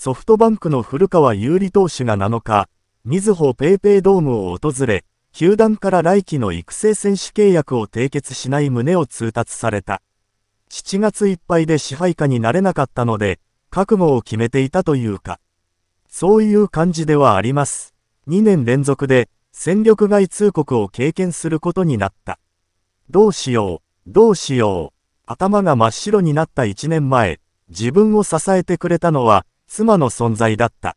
ソフトバンクの古川有利投手が7日、みずほ p a y p ドームを訪れ、球団から来季の育成選手契約を締結しない旨を通達された。7月いっぱいで支配下になれなかったので、覚悟を決めていたというか、そういう感じではあります。2年連続で戦力外通告を経験することになった。どうしよう、どうしよう。頭が真っ白になった1年前、自分を支えてくれたのは、妻の存在だった。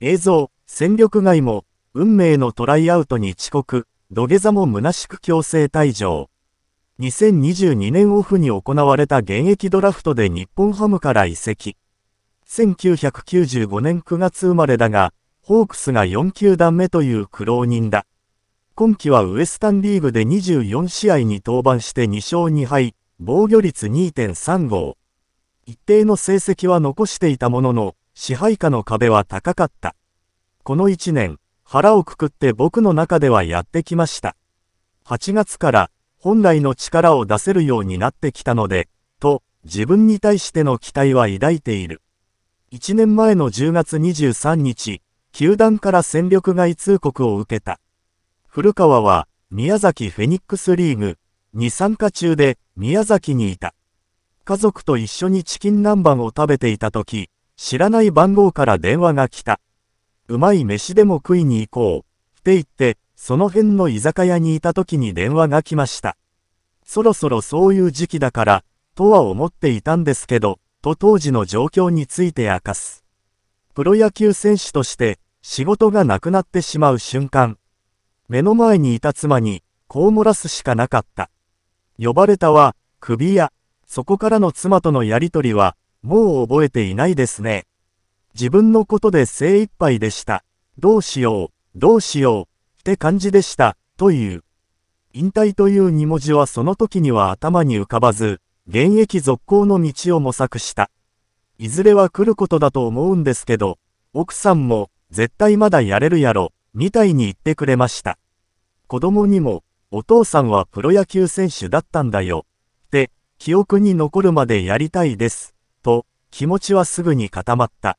映像、戦力外も、運命のトライアウトに遅刻、土下座も虚しく強制退場。2022年オフに行われた現役ドラフトで日本ハムから移籍。1995年9月生まれだが、ホークスが4球団目という苦労人だ。今季はウエスタンリーグで24試合に登板して2勝2敗、防御率2.35。一定の成績は残していたものの、支配下の壁は高かった。この一年、腹をくくって僕の中ではやってきました。8月から本来の力を出せるようになってきたので、と自分に対しての期待は抱いている。1年前の10月23日、球団から戦力外通告を受けた。古川は宮崎フェニックスリーグに参加中で宮崎にいた。家族と一緒にチキン南蛮を食べていた時、知らない番号から電話が来た。うまい飯でも食いに行こう。って言って、その辺の居酒屋にいた時に電話が来ました。そろそろそういう時期だから、とは思っていたんですけど、と当時の状況について明かす。プロ野球選手として、仕事がなくなってしまう瞬間。目の前にいた妻に、こう漏らすしかなかった。呼ばれたは、首や、そこからの妻とのやりとりは、もう覚えていないですね。自分のことで精一杯でした。どうしよう、どうしよう、って感じでした、という。引退という2文字はその時には頭に浮かばず、現役続行の道を模索した。いずれは来ることだと思うんですけど、奥さんも、絶対まだやれるやろ、みたいに言ってくれました。子供にも、お父さんはプロ野球選手だったんだよ、って、記憶に残るまでやりたいです。と、気持ちはすぐに固まった。